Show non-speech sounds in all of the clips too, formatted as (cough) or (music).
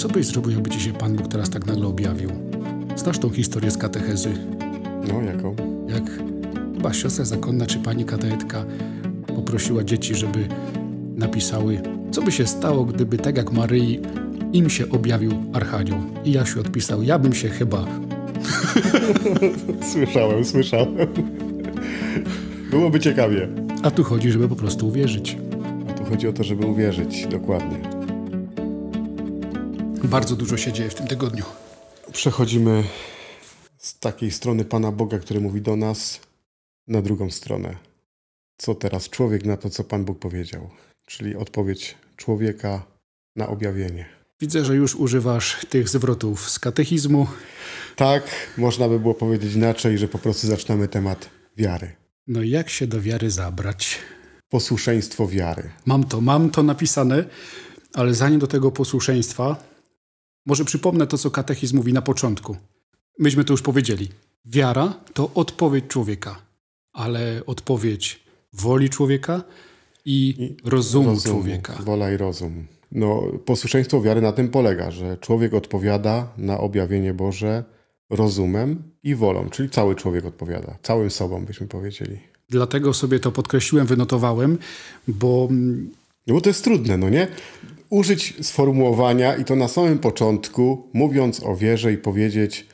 Co byś zrobił, jakby ci się Pan Bóg teraz tak nagle objawił? Znasz tą historię z katechezy? No, jaką? Jak chyba siostra zakonna czy pani katechetka poprosiła dzieci, żeby napisały, co by się stało, gdyby tak jak Maryi im się objawił Archanioł. I Jasiu odpisał, ja bym się chyba... (laughs) słyszałem, słyszałem. Byłoby ciekawie. A tu chodzi, żeby po prostu uwierzyć. A tu chodzi o to, żeby uwierzyć, dokładnie. Bardzo dużo się dzieje w tym tygodniu. Przechodzimy z takiej strony Pana Boga, który mówi do nas, na drugą stronę. Co teraz człowiek na to, co Pan Bóg powiedział? Czyli odpowiedź człowieka na objawienie. Widzę, że już używasz tych zwrotów z katechizmu. Tak, można by było powiedzieć inaczej, że po prostu zaczynamy temat wiary. No jak się do wiary zabrać? Posłuszeństwo wiary. Mam to, mam to napisane, ale zanim do tego posłuszeństwa, może przypomnę to, co katechizm mówi na początku. Myśmy to już powiedzieli. Wiara to odpowiedź człowieka, ale odpowiedź woli człowieka i, I rozumu, rozumu człowieka. Wola i rozum. No, posłuszeństwo wiary na tym polega, że człowiek odpowiada na objawienie Boże rozumem i wolą, czyli cały człowiek odpowiada, całym sobą byśmy powiedzieli. Dlatego sobie to podkreśliłem, wynotowałem, bo. Mm, no bo to jest trudne, no nie? użyć sformułowania i to na samym początku, mówiąc o wierze i powiedzieć,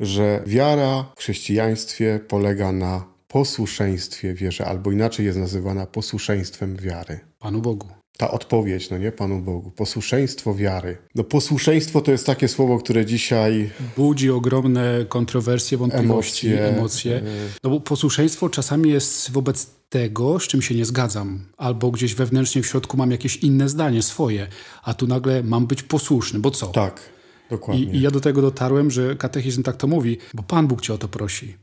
że wiara w chrześcijaństwie polega na posłuszeństwie wierze, albo inaczej jest nazywana posłuszeństwem wiary. Panu Bogu ta odpowiedź, no nie, Panu Bogu. Posłuszeństwo wiary. No posłuszeństwo to jest takie słowo, które dzisiaj... Budzi ogromne kontrowersje, wątpliwości, emocje. emocje. E, e. No bo posłuszeństwo czasami jest wobec tego, z czym się nie zgadzam, albo gdzieś wewnętrznie w środku mam jakieś inne zdanie swoje, a tu nagle mam być posłuszny, bo co? Tak, dokładnie. I, i ja do tego dotarłem, że katechizm tak to mówi, bo Pan Bóg Cię o to prosi.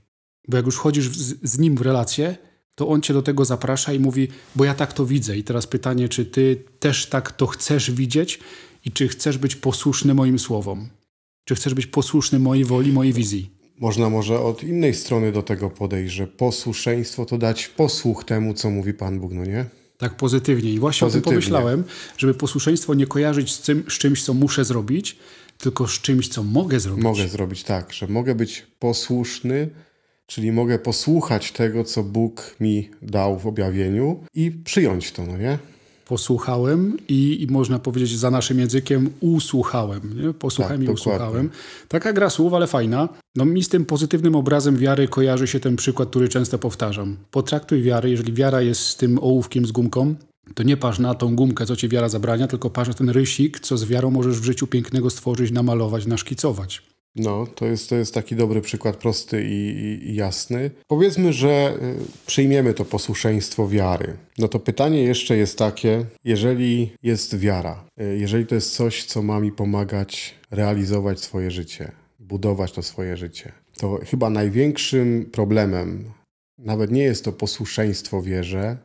Bo jak już chodzisz z, z Nim w relację, to on cię do tego zaprasza i mówi, bo ja tak to widzę. I teraz pytanie, czy ty też tak to chcesz widzieć i czy chcesz być posłuszny moim słowom? Czy chcesz być posłuszny mojej woli, mojej wizji? Można może od innej strony do tego podejść, że posłuszeństwo to dać posłuch temu, co mówi Pan Bóg, no nie? Tak pozytywnie. I właśnie pozytywnie. o tym pomyślałem, żeby posłuszeństwo nie kojarzyć z, tym, z czymś, co muszę zrobić, tylko z czymś, co mogę zrobić. Mogę zrobić, tak, że mogę być posłuszny Czyli mogę posłuchać tego, co Bóg mi dał w objawieniu i przyjąć to, no nie? posłuchałem i, i, można powiedzieć za naszym językiem usłuchałem. Nie? Posłuchałem tak, i usłuchałem. Taka gra słów, ale fajna. No mi z tym pozytywnym obrazem wiary kojarzy się ten przykład, który często powtarzam. Potraktuj wiarę, jeżeli wiara jest z tym ołówkiem z gumką, to nie patrz na tą gumkę, co ci wiara zabrania, tylko patrz na ten rysik, co z wiarą możesz w życiu pięknego stworzyć, namalować, naszkicować. No, to jest, to jest taki dobry przykład, prosty i, i, jasny. Powiedzmy, że y, przyjmiemy to posłuszeństwo wiary. No to pytanie jeszcze jest takie, jeżeli jest wiara, y, jeżeli to jest coś, co ma mi pomagać realizować swoje życie, budować to swoje życie, to chyba największym problemem nawet nie jest to posłuszeństwo wierze,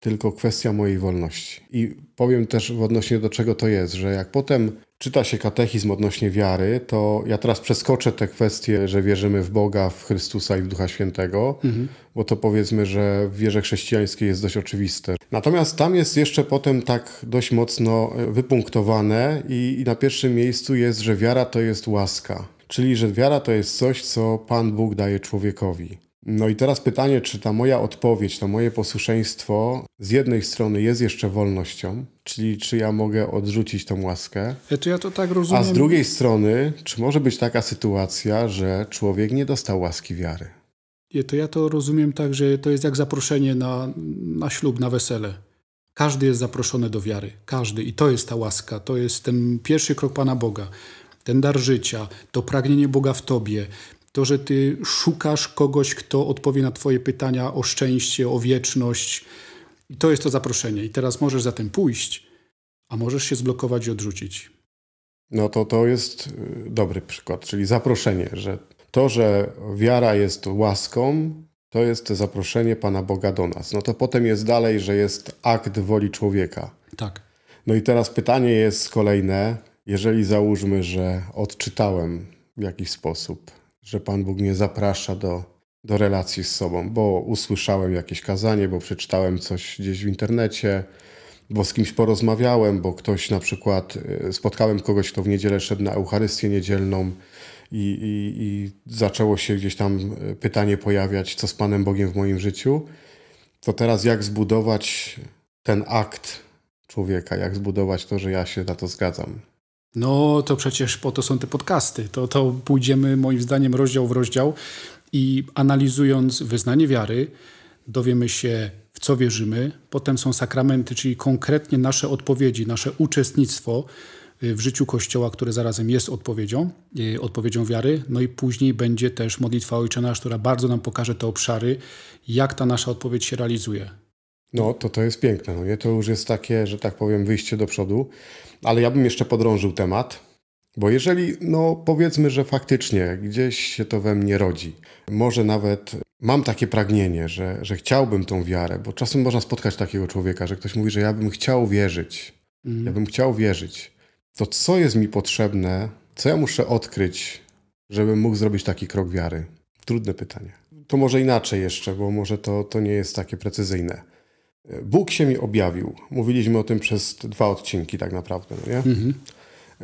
tylko kwestia mojej wolności. I powiem też odnośnie do czego to jest, że jak potem czyta się katechizm odnośnie wiary, to ja teraz przeskoczę te kwestie, że wierzymy w Boga, w Chrystusa i w Ducha Świętego, mhm. bo to powiedzmy, że w wierze chrześcijańskiej jest dość oczywiste. Natomiast tam jest jeszcze potem tak dość mocno e, wypunktowane i, i na pierwszym miejscu jest, że wiara to jest łaska. Czyli, że wiara to jest coś, co Pan Bóg daje człowiekowi. No i teraz pytanie, czy ta moja odpowiedź, to moje posłuszeństwo z jednej strony jest jeszcze wolnością, czyli czy ja mogę odrzucić tą łaskę. ja to tak rozumiem. A z drugiej strony, czy może być taka sytuacja, że człowiek nie dostał łaski wiary? To ja to rozumiem tak, że to jest jak zaproszenie na, na ślub, na wesele. Każdy jest zaproszony do wiary, każdy. I to jest ta łaska, to jest ten pierwszy krok Pana Boga, ten dar życia, to pragnienie Boga w Tobie, to, że ty szukasz kogoś, kto odpowie na twoje pytania o szczęście, o wieczność. I to jest to zaproszenie. I teraz możesz za tym pójść, a możesz się zblokować i odrzucić. No to to jest y, dobry przykład, czyli zaproszenie, że to, że wiara jest łaską, to jest zaproszenie Pana Boga do nas. No to potem jest dalej, że jest akt woli człowieka. Tak. No i teraz pytanie jest kolejne. Jeżeli załóżmy, że odczytałem w jakiś sposób że Pan Bóg mnie zaprasza do, do relacji z sobą, bo usłyszałem jakieś kazanie, bo przeczytałem coś gdzieś w internecie, bo z kimś porozmawiałem, bo ktoś na przykład e, spotkałem kogoś, kto w niedzielę szedł na Eucharystię niedzielną. I, i, i zaczęło się gdzieś tam e, pytanie pojawiać, co z Panem Bogiem w moim życiu, to teraz jak zbudować ten akt człowieka, jak zbudować to, że ja się na to zgadzam, no to przecież po to są te podcasty. To, to pójdziemy moim zdaniem rozdział w rozdział i analizując wyznanie wiary, dowiemy się, w co wierzymy. Potem są sakramenty, czyli konkretnie nasze odpowiedzi, nasze uczestnictwo y, w życiu Kościoła, które zarazem jest odpowiedzią, y, odpowiedzią wiary. No i później będzie też modlitwa Ojcze Nasz, która bardzo nam pokaże te obszary, jak ta nasza odpowiedź się realizuje. No, to to jest piękne, no nie? To już jest takie, że tak powiem, wyjście do przodu. Ale ja bym jeszcze podrążył temat, bo jeżeli, no powiedzmy, że faktycznie gdzieś się to we mnie rodzi, może nawet mam takie pragnienie, że, że chciałbym tą wiarę, bo czasem można spotkać takiego człowieka, że ktoś mówi, że ja bym chciał wierzyć, mhm. ja bym chciał wierzyć. To co jest mi potrzebne, co ja muszę odkryć, żebym mógł zrobić taki krok wiary? Trudne pytanie. To może inaczej jeszcze, bo może to, to nie jest takie precyzyjne Bóg się mi objawił. Mówiliśmy o tym przez dwa odcinki tak naprawdę, no nie? Mhm.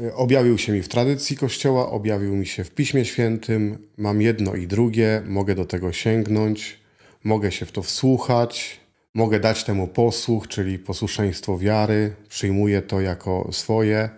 E, objawił się mi w tradycji Kościoła, objawił mi się w Piśmie Świętym. Mam jedno i drugie, mogę do tego sięgnąć, mogę się w to wsłuchać, mogę dać temu posłuch, czyli posłuszeństwo wiary, przyjmuję to jako swoje,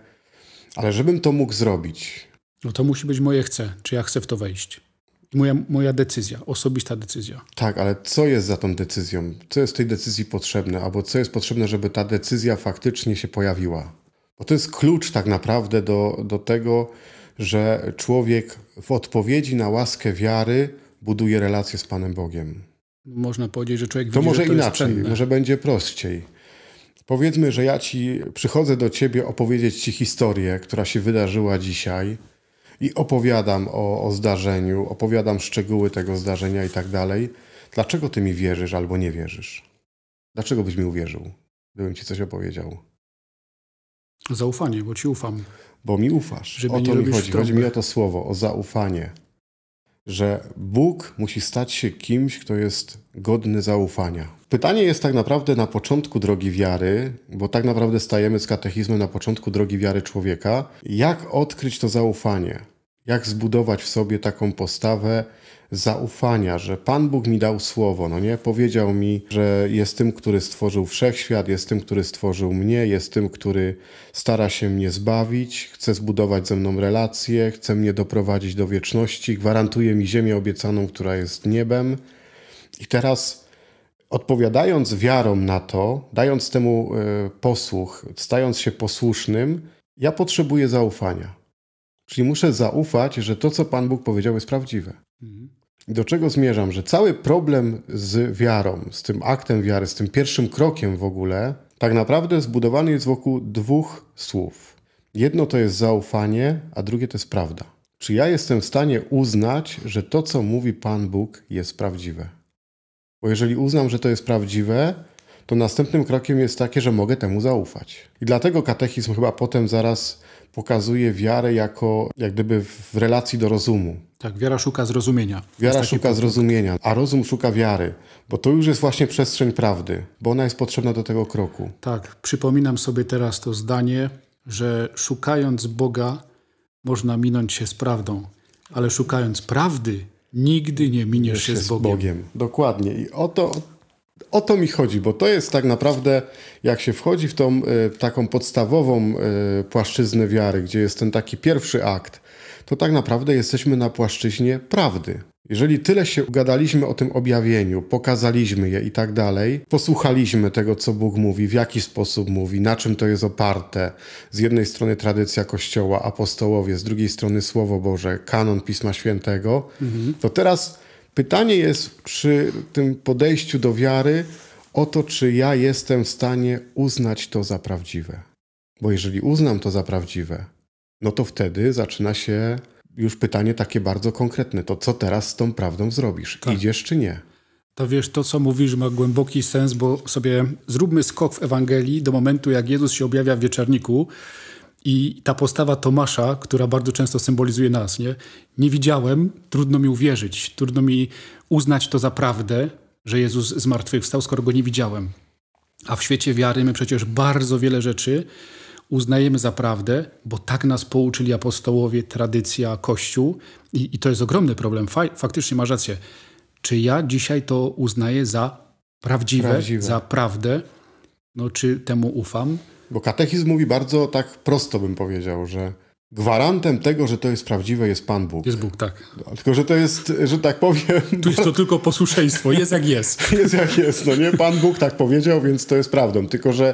ale żebym to mógł zrobić. No to musi być moje chce, czy ja chcę w to wejść moja, moja decyzja, osobista decyzja. Tak, ale co jest za tą decyzją? Co jest tej decyzji potrzebne, albo co jest potrzebne, żeby ta decyzja faktycznie się pojawiła? Bo to jest klucz tak naprawdę do, do tego, że człowiek w odpowiedzi na łaskę wiary buduje relacje z Panem Bogiem. Można powiedzieć, że człowiek to widzi, może to inaczej, może będzie prościej. Powiedzmy, że ja ci przychodzę do ciebie opowiedzieć ci historię, która się wydarzyła dzisiaj i opowiadam o, o zdarzeniu, opowiadam szczegóły tego zdarzenia i tak dalej. Dlaczego ty mi wierzysz albo nie wierzysz? Dlaczego byś mi uwierzył, gdybym ci coś opowiedział? Zaufanie, bo ci ufam. Bo mi ufasz. Żeby o to mi chodzi. Chodzi mi o to słowo, o zaufanie że Bóg musi stać się kimś, kto jest godny zaufania. Pytanie jest tak naprawdę na początku drogi wiary, bo tak naprawdę stajemy z katechizmem na początku drogi wiary człowieka. Jak odkryć to zaufanie? jak zbudować w sobie taką postawę zaufania, że Pan Bóg mi dał słowo, no nie? Powiedział mi, że jest tym, który stworzył wszechświat, jest tym, który stworzył mnie, jest tym, który stara się mnie zbawić, chce zbudować ze mną relacje, chce mnie doprowadzić do wieczności, gwarantuje mi ziemię obiecaną, która jest niebem. I teraz odpowiadając wiarą na to, dając temu e, posłuch, stając się posłusznym, ja potrzebuję zaufania. Czyli muszę zaufać, że to, co Pan Bóg powiedział, jest prawdziwe. Mhm. Do czego zmierzam? Że cały problem z wiarą, z tym aktem wiary, z tym pierwszym krokiem w ogóle, tak naprawdę zbudowany jest wokół dwóch słów. Jedno to jest zaufanie, a drugie to jest prawda. Czy ja jestem w stanie uznać, że to, co mówi Pan Bóg, jest prawdziwe? Bo jeżeli uznam, że to jest prawdziwe, to następnym krokiem jest takie, że mogę temu zaufać. I dlatego katechizm chyba potem zaraz pokazuje wiarę jako jak gdyby w relacji do rozumu. Tak, wiara szuka zrozumienia. Wiara szuka zrozumienia, a rozum szuka wiary, bo to już jest właśnie przestrzeń prawdy, bo ona jest potrzebna do tego kroku. Tak, przypominam sobie teraz to zdanie, że szukając Boga można minąć się z prawdą, ale szukając prawdy nigdy nie miniesz się, się z Bogiem. Z Bogiem. Dokładnie. I o to, o to mi chodzi, bo to jest tak naprawdę, jak się wchodzi w tą e, taką podstawową e, płaszczyznę wiary, gdzie jest ten taki pierwszy akt, to tak naprawdę jesteśmy na płaszczyźnie prawdy. Jeżeli tyle się ugadaliśmy o tym objawieniu, pokazaliśmy je i tak dalej, posłuchaliśmy tego, co Bóg mówi, w jaki sposób mówi, na czym to jest oparte. Z jednej strony tradycja Kościoła, apostołowie, z drugiej strony Słowo Boże, kanon Pisma Świętego, mhm. to teraz Pytanie jest przy tym podejściu do wiary o to, czy ja jestem w stanie uznać to za prawdziwe. Bo jeżeli uznam to za prawdziwe, no to wtedy zaczyna się już pytanie takie bardzo konkretne. To co teraz z tą prawdą zrobisz? Tak. Idziesz czy nie? To wiesz, to co mówisz ma głęboki sens, bo sobie zróbmy skok w Ewangelii do momentu, jak Jezus się objawia w wieczorniku i ta postawa Tomasza, która bardzo często symbolizuje nas, nie? Nie widziałem, trudno mi uwierzyć, trudno mi uznać to za prawdę, że Jezus zmartwychwstał, skoro go nie widziałem. A w świecie wiary my przecież bardzo wiele rzeczy uznajemy za prawdę, bo tak nas pouczyli apostołowie, tradycja, Kościół. I, i to jest ogromny problem. faktycznie masz rację. Czy ja dzisiaj to uznaję za prawdziwe, prawdziwe. za prawdę? No, czy temu ufam? Bo katechizm mówi bardzo tak prosto, bym powiedział, że gwarantem tego, że to jest prawdziwe, jest Pan Bóg. Jest Bóg, tak. No, tylko, że to jest, że tak powiem... Tu jest to tylko posłuszeństwo, jest jak jest. (laughs) jest jak jest, no nie? Pan Bóg tak powiedział, więc to jest prawdą. Tylko, że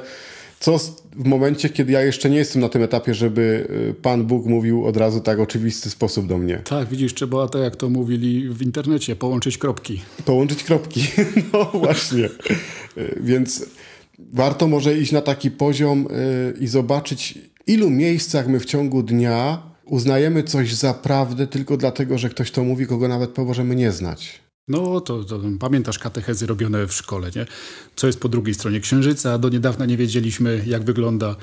co w momencie, kiedy ja jeszcze nie jestem na tym etapie, żeby y, Pan Bóg mówił od razu tak oczywisty sposób do mnie. Tak, widzisz, trzeba tak jak to mówili w internecie, połączyć kropki. Połączyć kropki, (laughs) no właśnie. Y, więc warto może iść na taki poziom y, i zobaczyć, ilu miejscach my w ciągu dnia uznajemy coś za prawdę tylko dlatego, że ktoś to mówi, kogo nawet możemy nie znać. No to, to, pamiętasz katechezy robione w szkole, nie? Co jest po drugiej stronie księżyca? Do niedawna nie wiedzieliśmy, jak wygląda,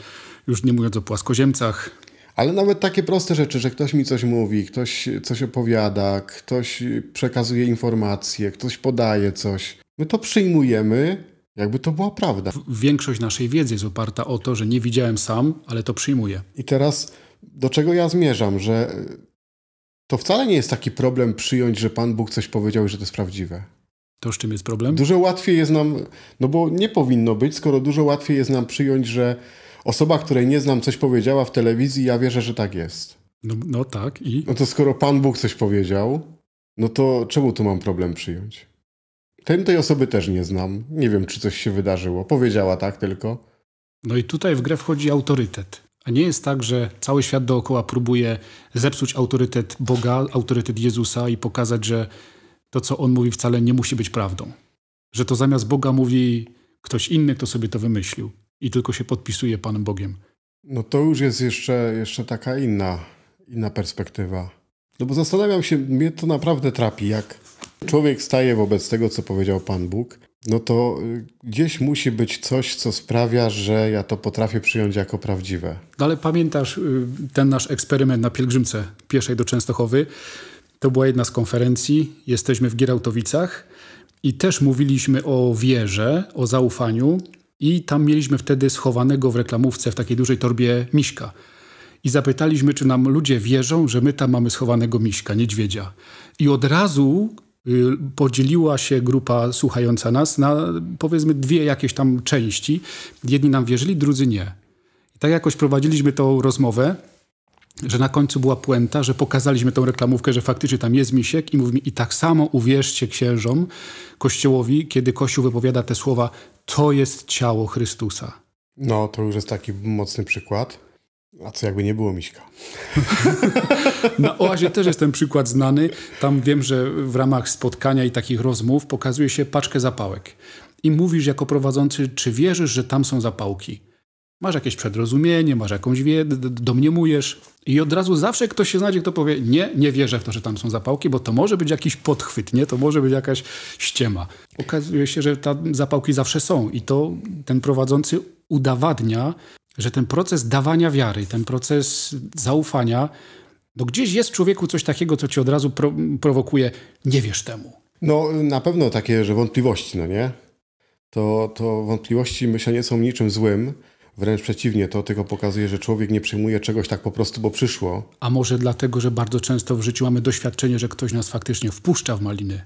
już nie mówiąc o płaskoziemcach. Ale nawet takie proste rzeczy, że ktoś mi coś mówi, ktoś coś opowiada, ktoś przekazuje informacje, ktoś podaje coś. My to przyjmujemy jakby to była prawda. Większość naszej wiedzy jest oparta o to, że nie widziałem sam, ale to przyjmuję. I teraz do czego ja zmierzam, że e, to wcale nie jest taki problem przyjąć, że Pan Bóg coś powiedział i że to jest prawdziwe. To z czym jest problem? Dużo łatwiej jest nam, no bo nie powinno być, skoro dużo łatwiej jest nam przyjąć, że osoba, której nie znam, coś powiedziała w telewizji, ja wierzę, że tak jest. No, no tak i. No to skoro Pan Bóg coś powiedział, no to czemu tu mam problem przyjąć? Ten tej osoby też nie znam. Nie wiem, czy coś się wydarzyło. Powiedziała tak tylko. No i tutaj w grę wchodzi autorytet. A nie jest tak, że cały świat dookoła próbuje zepsuć autorytet Boga, autorytet Jezusa i pokazać, że to, co on mówi, wcale nie musi być prawdą. Że to zamiast Boga mówi ktoś inny, kto sobie to wymyślił i tylko się podpisuje Panem Bogiem. No to już jest jeszcze, jeszcze taka inna, inna perspektywa. No bo zastanawiam się, mnie to naprawdę trapi, jak człowiek staje wobec tego, co powiedział Pan Bóg, no to y, gdzieś musi być coś, co sprawia, że ja to potrafię przyjąć jako prawdziwe. No, Ale pamiętasz y, ten nasz eksperyment na pielgrzymce pieszej do Częstochowy? To była jedna z konferencji. Jesteśmy w Gierałtowicach i też mówiliśmy o wierze, o zaufaniu. I tam mieliśmy wtedy schowanego w reklamówce w takiej dużej torbie miśka. I zapytaliśmy, czy nam ludzie wierzą, że my tam mamy schowanego miśka, niedźwiedzia. I od razu Y, podzieliła się grupa słuchająca nas na powiedzmy dwie jakieś tam części. Jedni nam wierzyli, drudzy nie. I tak jakoś prowadziliśmy tą rozmowę, że na końcu była puenta, że pokazaliśmy tą reklamówkę, że faktycznie tam jest misiek i mówimy i tak samo uwierzcie księżom, kościołowi, kiedy kościół wypowiada te słowa to jest ciało Chrystusa. No, to już jest taki mocny przykład. A co jakby nie było Miśka? (laughs) Na Oazie też jest ten przykład znany. Tam wiem, że w ramach spotkania i takich rozmów pokazuje się paczkę zapałek. I mówisz jako prowadzący, czy wierzysz, że tam są zapałki? Masz jakieś przedrozumienie, masz jakąś wiedzę, domniemujesz. I od razu zawsze ktoś się znajdzie, kto powie, nie, nie wierzę w to, że tam są zapałki, bo to może być jakiś podchwyt, nie? To może być jakaś ściema. Okazuje się, że te zapałki zawsze są i to ten prowadzący udowadnia, że ten proces dawania wiary, ten proces zaufania, no gdzieś jest w człowieku coś takiego, co ci od razu pro prowokuje, nie wiesz temu. No na pewno takie, że wątpliwości, no nie? To, to wątpliwości myślę nie są niczym złym, wręcz przeciwnie, to tylko pokazuje, że człowiek nie przyjmuje czegoś tak po prostu, bo przyszło. A może dlatego, że bardzo często w życiu mamy doświadczenie, że ktoś nas faktycznie wpuszcza w maliny.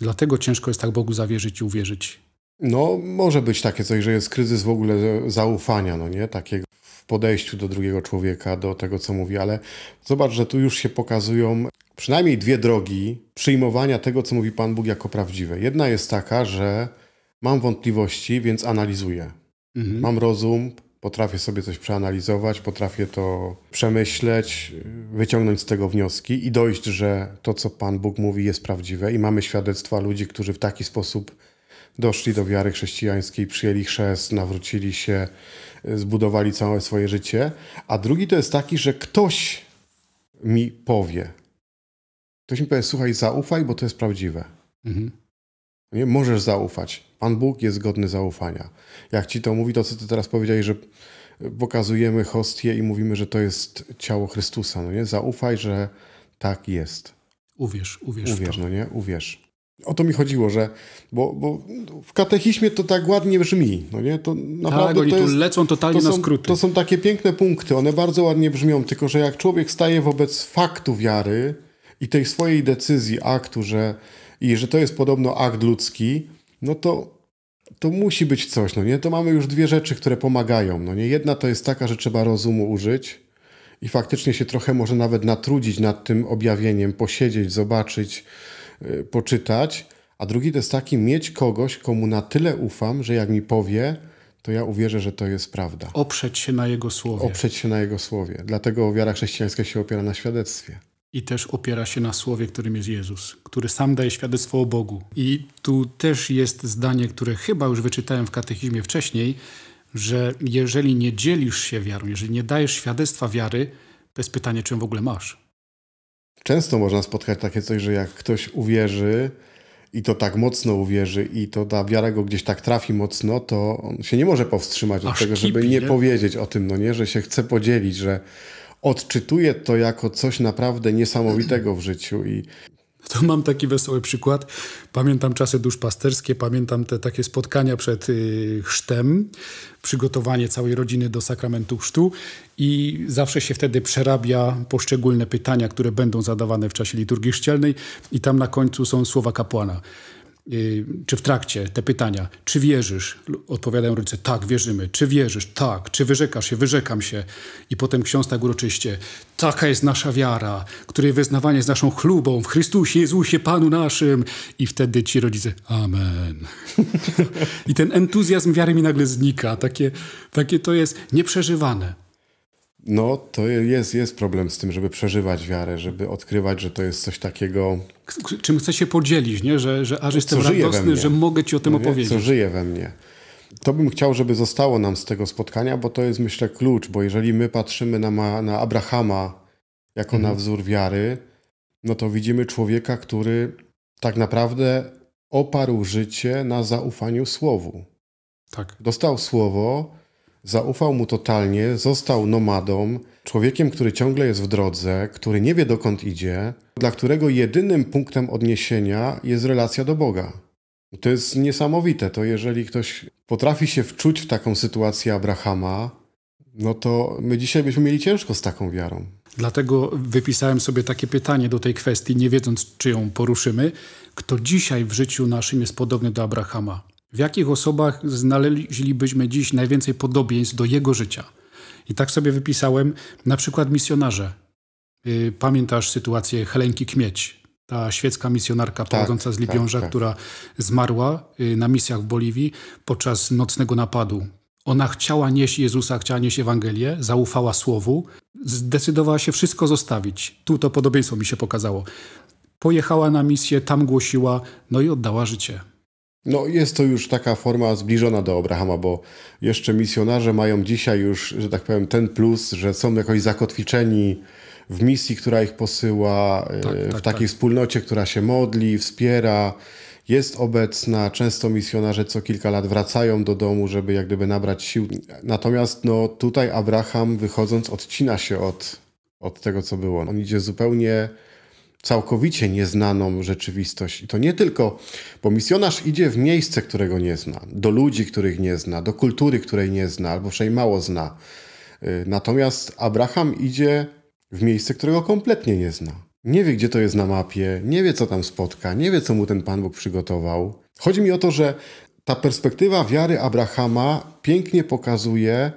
Dlatego ciężko jest tak Bogu zawierzyć i uwierzyć. No, może być takie coś, że jest kryzys w ogóle zaufania, no nie? Takiego w podejściu do drugiego człowieka, do tego, co mówi, ale zobacz, że tu już się pokazują przynajmniej dwie drogi przyjmowania tego, co mówi Pan Bóg jako prawdziwe. Jedna jest taka, że mam wątpliwości, więc analizuję. Mhm. Mam rozum, potrafię sobie coś przeanalizować, potrafię to przemyśleć, wyciągnąć z tego wnioski i dojść, że to, co Pan Bóg mówi, jest prawdziwe, i mamy świadectwa ludzi, którzy w taki sposób doszli do wiary chrześcijańskiej, przyjęli chrzest, nawrócili się, y, zbudowali całe swoje życie. A drugi to jest taki, że ktoś mi powie, ktoś mi powie, słuchaj, zaufaj, bo to jest prawdziwe. Mhm. Nie? Możesz zaufać. Pan Bóg jest godny zaufania. Jak ci to mówi, to co ty teraz powiedziałeś, że y, pokazujemy hostię i mówimy, że to jest ciało Chrystusa. No nie? Zaufaj, że tak jest. Uwierz, uwierz. Uwierz, no nie? Uwierz. O to mi chodziło, że bo, bo w katechizmie to tak ładnie brzmi, no nie? To naprawdę tak, oni to jest, lecą totalnie to są, na skróty. To są takie piękne punkty, one bardzo ładnie brzmią, tylko że jak człowiek staje wobec faktu wiary i tej swojej decyzji, aktu, że, i że to jest podobno akt ludzki, no to, to musi być coś, no nie? To mamy już dwie rzeczy, które pomagają, no nie? Jedna to jest taka, że trzeba rozumu użyć i faktycznie się trochę może nawet natrudzić nad tym objawieniem, posiedzieć, zobaczyć, Y, poczytać, a drugi to jest taki mieć kogoś, komu na tyle ufam, że jak mi powie, to ja uwierzę, że to jest prawda. Oprzeć się na jego słowie. Oprzeć się na jego słowie. Dlatego wiara chrześcijańska się opiera na świadectwie. I też opiera się na słowie, którym jest Jezus, który sam daje świadectwo o Bogu. I tu też jest zdanie, które chyba już wyczytałem w katechizmie wcześniej, że jeżeli nie dzielisz się wiarą, jeżeli nie dajesz świadectwa wiary, to jest pytanie, czym w ogóle masz. Często można spotkać takie coś, że jak ktoś uwierzy i to tak mocno uwierzy i to ta wiara go gdzieś tak trafi mocno, to on się nie może powstrzymać Aż od tego, żeby kipi, nie, nie powiedzieć o tym, no nie, że się chce podzielić, że odczytuje to jako coś naprawdę niesamowitego w życiu i to mam taki wesoły przykład. Pamiętam czasy duszpasterskie, pamiętam te takie spotkania przed y, chrztem, przygotowanie całej rodziny do sakramentu chrztu i zawsze się wtedy przerabia poszczególne pytania, które będą zadawane w czasie liturgii chrzcielnej i tam na końcu są słowa kapłana. Y, czy w trakcie te pytania, czy wierzysz? Odpowiadają rodzice, tak, wierzymy. Czy wierzysz? Tak. Czy wyrzekasz się? Wyrzekam się. I potem ksiądz tak uroczyście, taka jest nasza wiara, której wyznawanie jest naszą chlubą w Chrystusie Jezusie, Panu naszym. I wtedy ci rodzice, amen. (laughs) I ten entuzjazm wiary mi nagle znika. Takie, takie to jest nieprzeżywane. No, to jest, jest problem z tym, żeby przeżywać wiarę, żeby odkrywać, że to jest coś takiego. Czym chcę się podzielić, nie? Że, że aż jestem radosny, że mogę ci o tym no, opowiedzieć. Co żyje we mnie. To bym chciał, żeby zostało nam z tego spotkania, bo to jest myślę klucz, bo jeżeli my patrzymy na, na Abrahama jako mhm. na wzór wiary, no to widzimy człowieka, który tak naprawdę oparł życie na zaufaniu słowu. Tak. Dostał słowo, Zaufał mu totalnie, został nomadą, człowiekiem, który ciągle jest w drodze, który nie wie dokąd idzie, dla którego jedynym punktem odniesienia jest relacja do Boga. To jest niesamowite, to jeżeli ktoś potrafi się wczuć w taką sytuację Abrahama, no to my dzisiaj byśmy mieli ciężko z taką wiarą. Dlatego wypisałem sobie takie pytanie do tej kwestii, nie wiedząc, czy ją poruszymy. Kto dzisiaj w życiu naszym jest podobny do Abrahama? W jakich osobach znaleźlibyśmy dziś najwięcej podobieństw do jego życia? I tak sobie wypisałem na przykład misjonarze. Y, pamiętasz sytuację Helenki Kmieć, ta świecka misjonarka tak, pochodząca z Libiąża, tak, tak. która zmarła y, na misjach w Boliwii podczas nocnego napadu. Ona chciała nieść Jezusa, chciała nieść Ewangelię, zaufała Słowu, zdecydowała się wszystko zostawić. Tu to podobieństwo mi się pokazało. Pojechała na misję, tam głosiła, no i oddała życie. No, jest to już taka forma zbliżona do Abrahama, bo jeszcze misjonarze mają dzisiaj już, że tak powiem, ten plus, że są jakoś zakotwiczeni w misji, która ich posyła, e, tak, w tak, takiej tak. wspólnocie, która się modli, wspiera, jest obecna. Często misjonarze co kilka lat wracają do domu, żeby jak gdyby nabrać sił. Natomiast no, tutaj Abraham, wychodząc, odcina się od, od tego, co było. On idzie zupełnie całkowicie nieznaną rzeczywistość. I to nie tylko, bo misjonarz idzie w miejsce, którego nie zna, do ludzi, których nie zna, do kultury, której nie zna, albo przynajmniej mało zna. Y, natomiast Abraham idzie w miejsce, którego kompletnie nie zna. Nie wie, gdzie to jest na mapie, nie wie, co tam spotka, nie wie, co mu ten Pan Bóg przygotował. Chodzi mi o to, że ta perspektywa wiary Abrahama pięknie pokazuje,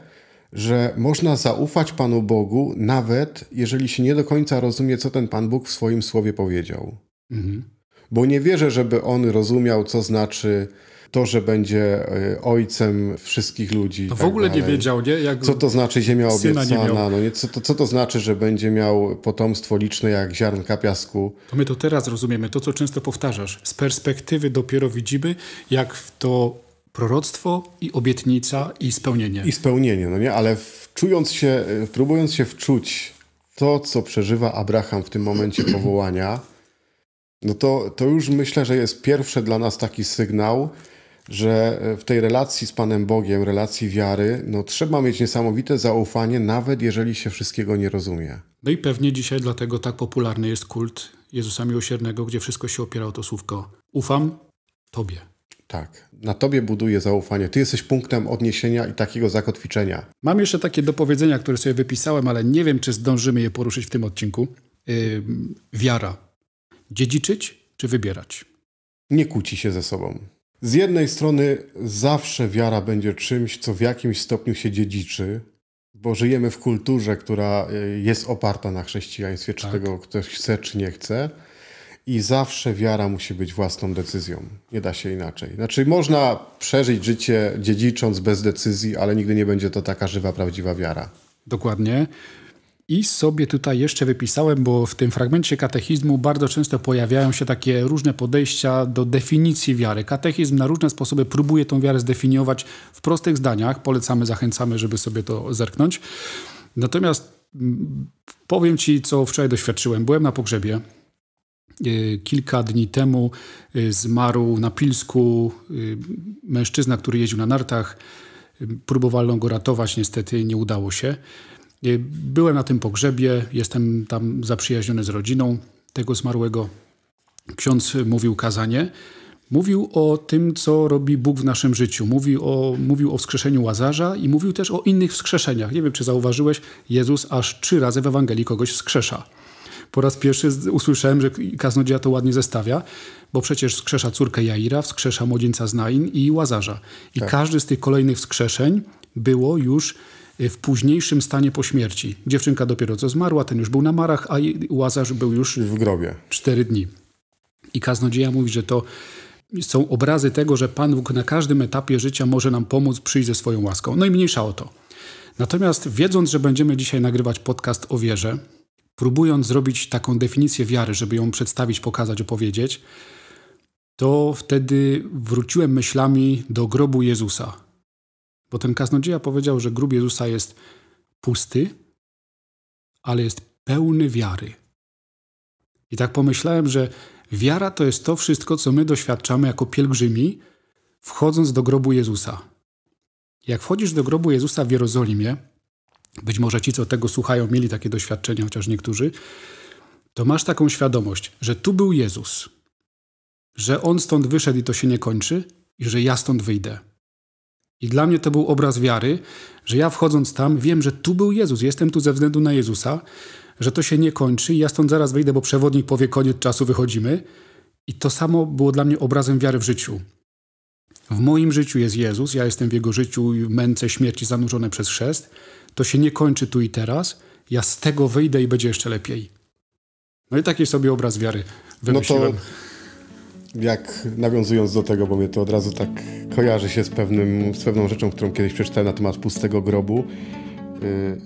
że można zaufać Panu Bogu, nawet jeżeli się nie do końca rozumie, co ten Pan Bóg w swoim słowie powiedział. Mhm. Bo nie wierzę, żeby on rozumiał, co znaczy to, że będzie e, ojcem wszystkich ludzi. No tak w ogóle dalej. nie wiedział, nie? Jak co to znaczy ziemia obiecana? No nie, co, to, co to znaczy, że będzie miał potomstwo liczne jak ziarnka piasku? To my to teraz rozumiemy, to co często powtarzasz. Z perspektywy dopiero widzimy, jak w to proroctwo i obietnica i spełnienie. I spełnienie, no nie? Ale w, czując się, próbując się wczuć to, co przeżywa Abraham w tym momencie (clears throat) powołania, no to, to już myślę, że jest pierwszy dla nas taki sygnał, że e, w tej relacji z Panem Bogiem, relacji wiary, no trzeba mieć niesamowite zaufanie, nawet jeżeli się wszystkiego nie rozumie. No i pewnie dzisiaj dlatego tak popularny jest kult Jezusa Miłosiernego, gdzie wszystko się opiera o to słówko ufam Tobie. Tak, na tobie buduje zaufanie. Ty jesteś punktem odniesienia i takiego zakotwiczenia. Mam jeszcze takie dopowiedzenia, które sobie wypisałem, ale nie wiem, czy zdążymy je poruszyć w tym odcinku. Yy, wiara. Dziedziczyć czy wybierać? Nie kłóci się ze sobą. Z jednej strony zawsze wiara będzie czymś, co w jakimś stopniu się dziedziczy, bo żyjemy w kulturze, która yy, jest oparta na chrześcijaństwie, czy tak. tego ktoś chce, czy nie chce i zawsze wiara musi być własną decyzją. Nie da się inaczej. Znaczy, można przeżyć życie dziedzicząc bez decyzji, ale nigdy nie będzie to taka żywa, prawdziwa wiara. Dokładnie. I sobie tutaj jeszcze wypisałem, bo w tym fragmencie katechizmu bardzo często pojawiają się takie różne podejścia do definicji wiary. Katechizm na różne sposoby próbuje tą wiarę zdefiniować w prostych zdaniach. Polecamy, zachęcamy, żeby sobie to zerknąć. Natomiast mm, powiem Ci, co wczoraj doświadczyłem. Byłem na pogrzebie Y, kilka dni temu y, zmarł na Pilsku y, mężczyzna, który jeździł na nartach. Próbowano go ratować, niestety nie udało się. Byłem na tym pogrzebie, jestem tam zaprzyjaźniony z rodziną tego zmarłego. Ksiądz mówił kazanie. Mówił o tym, co robi Bóg w naszym życiu. Mówił o, mówił o wskrzeszeniu Łazarza i mówił też o innych wskrzeszeniach. Nie wiem, czy zauważyłeś, Jezus aż trzy razy w Ewangelii kogoś wskrzesza po raz pierwszy usłyszałem, że kaznodzieja to ładnie zestawia, bo przecież wskrzesza córkę Jaira, wskrzesza młodzieńca Znain i Łazarza. I tak. każdy z tych kolejnych wskrzeszeń było już y, w późniejszym stanie po śmierci. Dziewczynka dopiero co zmarła, ten już był na marach, a Łazarz był już w grobie. Cztery dni. I kaznodzieja mówi, że to są obrazy tego, że Pan Bóg na każdym etapie życia może nam pomóc, przyjść ze swoją łaską. No i mniejsza o to. Natomiast wiedząc, że będziemy dzisiaj nagrywać podcast o wierze, próbując zrobić taką definicję wiary, żeby ją przedstawić, pokazać, opowiedzieć, to wtedy wróciłem myślami do grobu Jezusa. Bo ten kaznodzieja powiedział, że grób Jezusa jest pusty, ale jest pełny wiary. I tak pomyślałem, że wiara to jest to wszystko, co my doświadczamy jako pielgrzymi, wchodząc do grobu Jezusa. Jak wchodzisz do grobu Jezusa w Jerozolimie, być może ci, co tego słuchają, mieli takie doświadczenia, chociaż niektórzy, to masz taką świadomość, że tu był Jezus, że On stąd wyszedł i to się nie kończy, i że ja stąd wyjdę. I dla mnie to był obraz wiary, że ja wchodząc tam wiem, że tu był Jezus, jestem tu ze względu na Jezusa, że to się nie kończy i ja stąd zaraz wyjdę, bo przewodnik powie koniec czasu, wychodzimy. I to samo było dla mnie obrazem wiary w życiu. W moim życiu jest Jezus, ja jestem w Jego życiu, męce śmierci zanurzone przez chrzest – to się nie kończy tu i teraz. Ja z tego wyjdę i będzie jeszcze lepiej. No i taki sobie obraz wiary wymyśliłem. No to jak nawiązując do tego, bo mnie to od razu tak kojarzy się z, pewnym, z pewną rzeczą, którą kiedyś przeczytałem na temat pustego grobu,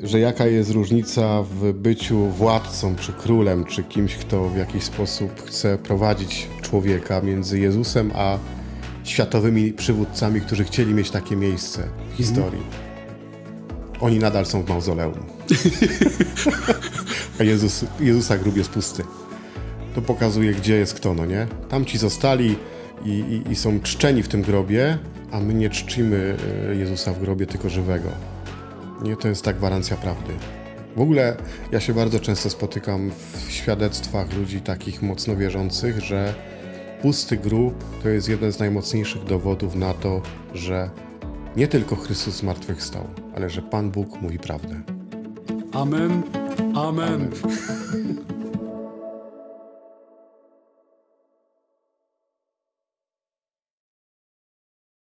y, że jaka jest różnica w byciu władcą, czy królem, czy kimś, kto w jakiś sposób chce prowadzić człowieka między Jezusem a światowymi przywódcami, którzy chcieli mieć takie miejsce w historii. Mhm. Oni nadal są w mauzoleum. (laughs) A Jezus, Jezusa grubie z pusty. To pokazuje, gdzie jest kto, no nie? Tamci zostali i, i, i są czczeni w tym grobie, a my nie czcimy e, Jezusa w grobie, tylko żywego. Nie, to jest ta gwarancja prawdy. W ogóle ja się bardzo często spotykam w świadectwach ludzi takich mocno wierzących, że pusty grób to jest jeden z najmocniejszych dowodów na to, że nie tylko Chrystus zmartwychwstał, ale że Pan Bóg mówi prawdę. Amen. Amen. Amen.